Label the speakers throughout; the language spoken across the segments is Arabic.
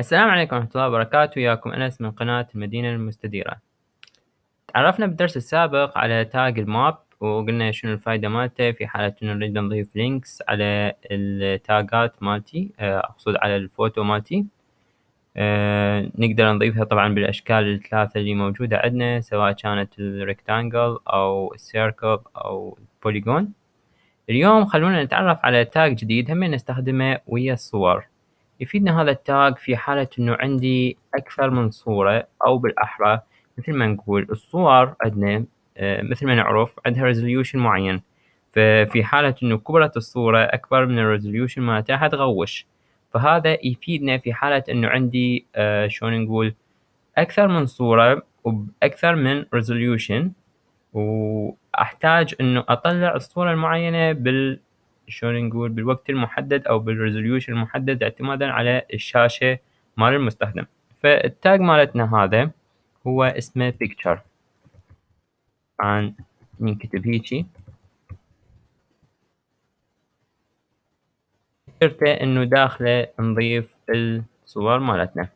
Speaker 1: السلام عليكم ورحمة الله وبركاته وياكم أنس من قناة المدينة المستديرة تعرفنا بالدرس السابق على تاج الماب وقلنا شنو الفايدة مالته في حالة إنه نريد نضيف لينكس على التاجات مالتي آه، أقصد على الفوتو مالتي آه، نقدر نضيفها طبعا بالأشكال الثلاثة اللي موجودة عندنا سواء كانت الريكتانجل أو السيركل أو البوليجون اليوم خلونا نتعرف على تاج جديد هم نستخدمه ويا الصور يفيدنا هذا التاج في حالة انه عندي اكثر من صورة او بالاحرى مثل ما نقول الصور عندنا آه، مثل ما نعرف عندها ريزوليوشن معين ففي حالة انه كبرت الصورة اكبر من الريزوليوشن مالتها حتغوش فهذا يفيدنا في حالة انه عندي آه، شلون نقول اكثر من صورة وباكثر من ريزوليوشن واحتاج انه اطلع الصورة المعينة بال شلون نقول بالوقت المحدد او بالريزوليوشن المحدد اعتمادا على الشاشه مال المستخدم فالتاج مالتنا هذا هو اسمه picture طبعا نكتب هيجي فكرته انه داخله نضيف الصور مالتنا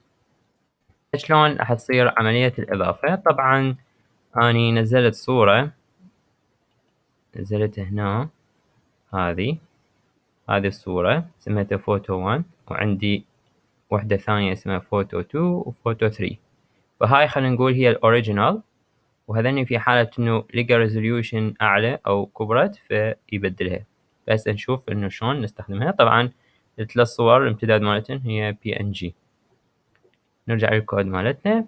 Speaker 1: شلون راح تصير عملية الإضافة طبعا أني نزلت صورة نزلت هنا هذه هذه الصورة سميتها فوتو 1 وعندي وحدة ثانية اسمها فوتو 2 وفوتو 3 فهاي خلينا نقول هي الاوريجينال وهذني في حالة انه لقى ريزوليوشن اعلى او كبرت فيبدلها بس نشوف انه شلون نستخدمها طبعا الثلاث صور الامتداد مالتن هي بي ان جي نرجع للكود مالتنا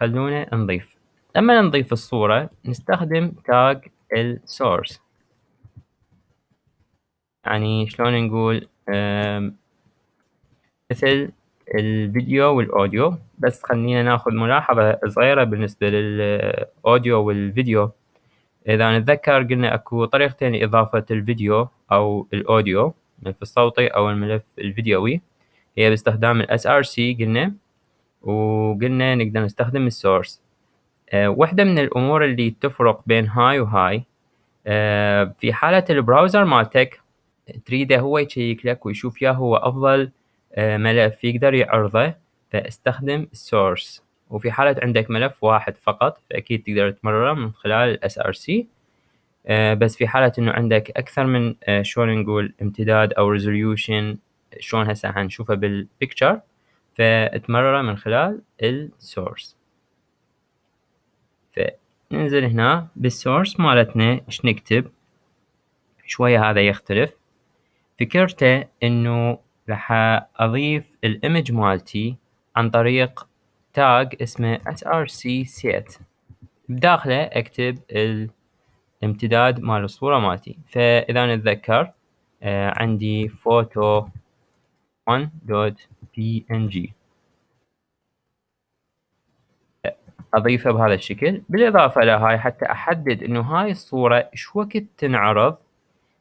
Speaker 1: خلونا نضيف لما نضيف الصورة نستخدم تاج السورس يعني شلون نقول مثل الفيديو والاوديو بس خلينا ناخذ ملاحظة صغيرة بالنسبة للاوديو والفيديو اذا نتذكر قلنا اكو طريقتين لاضافة الفيديو او الاوديو الملف الصوتي او الملف الفيديوي هي باستخدام ال SRC قلنا وقلنا نقدر نستخدم السورس أه واحدة من الامور اللي تفرق بين هاي وهاي أه في حالة البراوزر مالتك تريده هو يشيك لك ويشوف يا هو أفضل آه، ملف يقدر يعرضه فاستخدم السورس وفي حالة عندك ملف واحد فقط فأكيد تقدر تمرره من خلال ال SRC آه، بس في حالة إنه عندك أكثر من آه، شلون نقول امتداد أو resolution شلون هسه حنشوفه بالبيكتشر فتمرره من خلال Source فننزل هنا بالسورس مالتنا ايش نكتب شوية هذا يختلف فكرته انه راح اضيف الايمج مالتي عن طريق تاج اسمه src set بداخله اكتب الامتداد مال الصورة مالتي فاذا نتذكر آه عندي photo 1.png اضيفه بهذا الشكل بالاضافه الى هاي حتى احدد انه هاي الصوره شو وقت تنعرض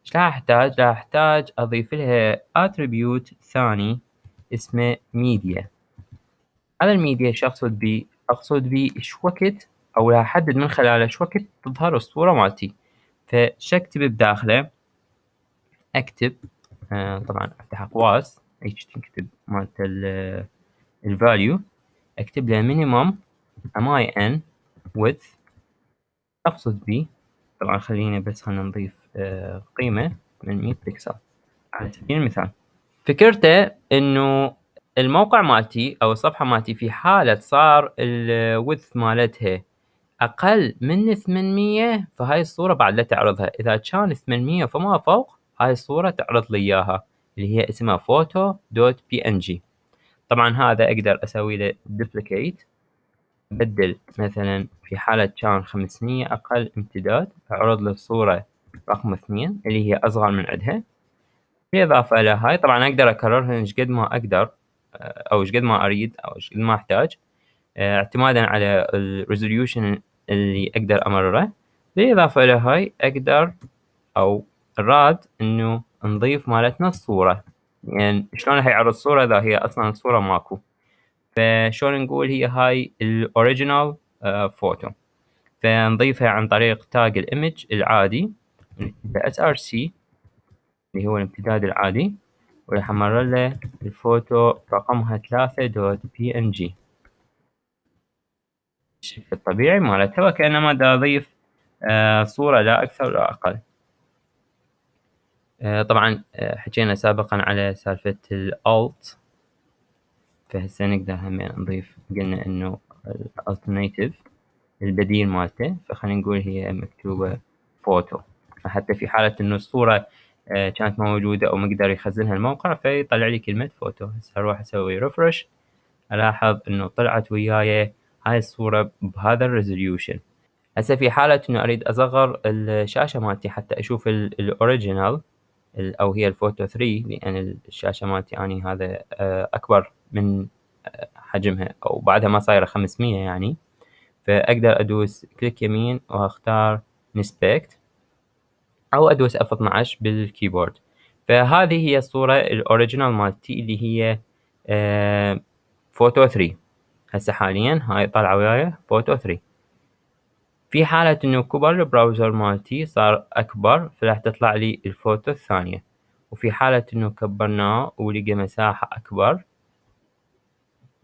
Speaker 1: ايش راح احتاج راح احتاج اضيف لها اتريبيوت ثاني اسمه media هذا الميديا ايش اقصد بيه اقصد بيه ايش وقت او راح احدد من خلاله ايش وقت تظهر الصوره مالتي فش اكتب بداخله اكتب آه طبعا افتح اقواس ايش تكتب مالت الفاليو اكتب له minimum mi n width اقصد بيه طبعا خلينا بس خلينا نضيف آه، قيمه من 100 بكسل على سبيل المثال فكرته انه الموقع مالتي او الصفحه مالتي في حاله صار الوث مالتها اقل من 800 فهاي الصوره بعد لا تعرضها اذا كان 800 فما فوق هاي الصوره تعرض لي اياها اللي هي اسمها فوتو دوت بي ان جي طبعا هذا اقدر اسوي له دوبليكيت بدل مثلا في حالة كان 500 أقل امتداد أعرض له الصورة رقم اثنين اللي هي أصغر من عندها بالإضافة إلى هاي طبعا أقدر أكررها إيش قد ما أقدر آه، أو إيش قد ما أريد أو إيش قد ما أحتاج آه، اعتمادا على الريزوليوشن اللي أقدر أمرره بالإضافة إلى هاي أقدر أو راد إنه نضيف مالتنا الصورة يعني شلون حيعرض الصورة إذا هي أصلا الصورة ماكو فشلون نقول هي هاي الأوريجينال آه، فوتو فنضيفها عن طريق تاج الإيمج العادي ال SRC سي اللي هو الامتداد العادي وراح امرر له الفوتو رقمها ثلاثة دوت بي ان جي الشكل الطبيعي مالتها وكأنما دا اضيف آه صورة لا اكثر ولا اقل آه طبعا آه، حكينا سابقا على سالفة الالت فهسه نقدر هم نضيف قلنا انه الالترناتيف البديل مالته فخلينا نقول هي مكتوبة فوتو فحتى في حاله انه الصوره آه، كانت ما موجوده او ما قدر يخزنها الموقع فيطلع لي كلمه فوتو هسه اروح اسوي ريفرش الاحظ انه طلعت وياي هاي الصوره بهذا الريزوليوشن هسه في حاله انه اريد اصغر الشاشه مالتي حتى اشوف الاوريجينال او هي الفوتو 3 لان الشاشه مالتي اني هذا آه، اكبر من آه، حجمها او بعدها ما صايره 500 يعني فاقدر ادوس كليك يمين واختار نسبكت او ادوس F12 بالكيبورد فهذه هي الصورة الاوريجينال مالتي اللي هي آه، فوتو 3 هسه حاليا هاي طالعة وياي فوتو 3 في حالة انه كبر البراوزر مالتي صار اكبر فراح تطلع لي الفوتو الثانية وفي حالة انه كبرناه ولقى مساحة اكبر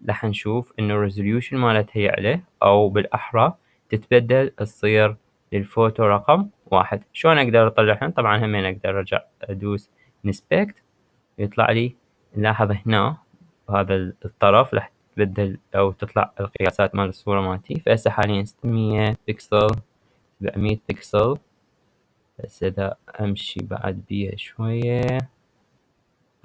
Speaker 1: راح نشوف انه الريزوليوشن مالتها يعلى او بالاحرى تتبدل تصير للفوتو رقم واحد شلون اقدر اطلعهم طبعا همين اقدر ارجع ادوس انسبكت يطلع لي نلاحظ هنا بهذا الطرف راح تبدل او تطلع القياسات مال الصورة مالتي فهسه حاليا 600 بكسل 700 بكسل بس اذا امشي بعد بيها شوية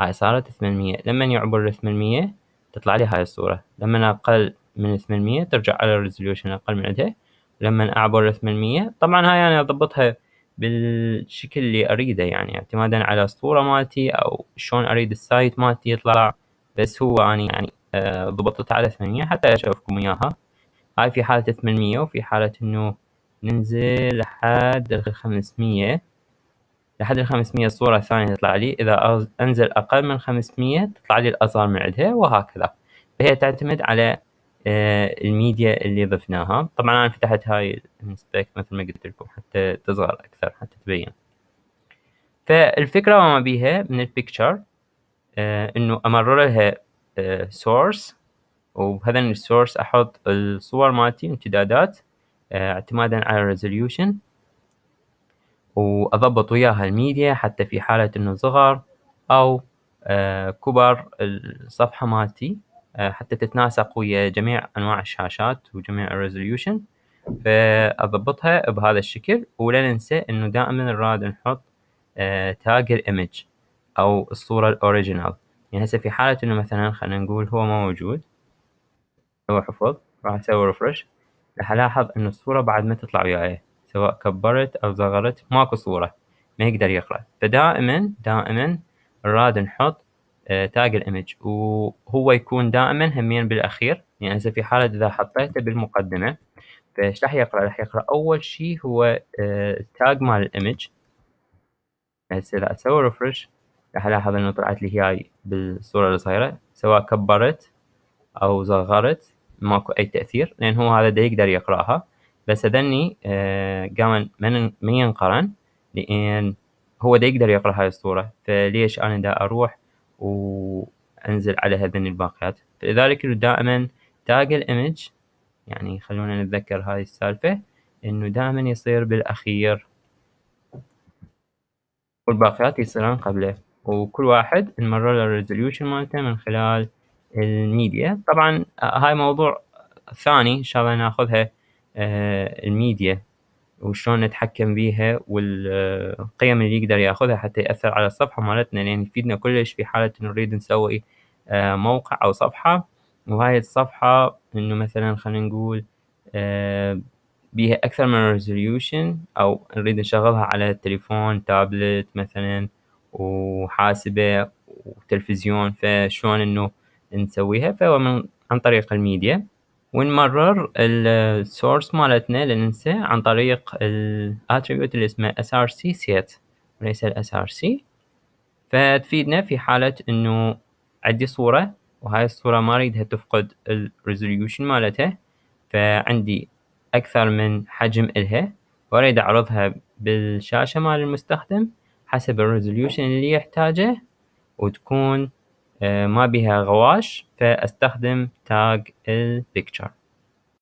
Speaker 1: هاي صارت 800 لما يعبر 800 تطلع لي هاي الصورة لما اقل من 800 ترجع على الريزوليوشن اقل من عندها لما اعبر 800 طبعا هاي انا اضبطها بالشكل اللي اريده يعني اعتمادا على الصورة مالتي او شلون اريد السايت مالتي يطلع بس هو اني يعني آه، ضبطت على 800 حتى اشوفكم اياها هاي في حالة 800 وفي حالة انه ننزل لحد ال 500 لحد ال 500 صورة ثانية تطلع لي اذا انزل اقل من 500 تطلع لي الاصغر من عندها وهكذا فهي تعتمد على آه، الميديا اللي ضفناها طبعا انا فتحت هاي السبيك مثل ما قلت لكم حتى تصغر اكثر حتى تبين فالفكره وما بيها من البيكتشر آه، انه امرر لها سورس آه، وبهذا السورس احط الصور مالتي امتدادات اعتمادا على الريزوليوشن واضبط وياها الميديا حتى في حاله انه صغر او كبر الصفحه مالتي آه، حتى تتناسق ويا جميع انواع الشاشات وجميع الريزوليوشن فاضبطها بهذا الشكل ولا ننسى انه دائما نراد نحط تاج آه، الايمج او الصوره الاوريجينال يعني هسه في حاله انه مثلا خلينا نقول هو ما موجود هو حفظ راح اسوي ريفرش راح الاحظ انه الصوره بعد ما تطلع وياي سواء كبرت او صغرت ماكو صوره ما يقدر يقرا فدائما دائما نراد نحط آه، تاج الايمج وهو يكون دائما همين بالاخير يعني هسه في حاله اذا حطيته بالمقدمه فايش راح يقرا راح يقرا اول شيء هو آه، التاج مال الايمج هسه اذا اسوي ريفرش راح الاحظ انه طلعت لي هي بالصوره الصغيره سواء كبرت او صغرت ماكو اي تاثير لان هو هذا ده يقدر يقراها بس اذني آه، قام من من ينقرن لان هو ده يقدر يقرا هاي الصوره فليش انا دا اروح وانزل على هذين الباقيات فلذلك دائما تاج الايمج يعني خلونا نتذكر هاي السالفة انه دائما يصير بالاخير والباقيات يصيران قبله وكل واحد نمرر الريزوليوشن مالته من خلال الميديا طبعا آه، هاي موضوع ثاني ان شاء الله ناخذها آه، الميديا وشلون نتحكم بيها والقيم اللي يقدر ياخذها حتى ياثر على الصفحه مالتنا لان يفيدنا كلش في حاله نريد نسوي آه، موقع او صفحه وهاي الصفحه انه مثلا خلينا نقول آه، بيها اكثر من ريزوليوشن او نريد نشغلها على التليفون تابلت مثلا وحاسبه وتلفزيون فشلون انه نسويها فهو من عن طريق الميديا ونمرر السورس مالتنا لننسى عن طريق الاتريبيوت اللي اسمه src set وليس ال src فتفيدنا في حالة انه عندي صورة وهاي الصورة ما اريدها تفقد الريزوليوشن مالتها فعندي اكثر من حجم الها واريد اعرضها بالشاشة مال المستخدم حسب الريزوليوشن اللي يحتاجه وتكون آه، ما بها غواش فاستخدم تاج البيكتشر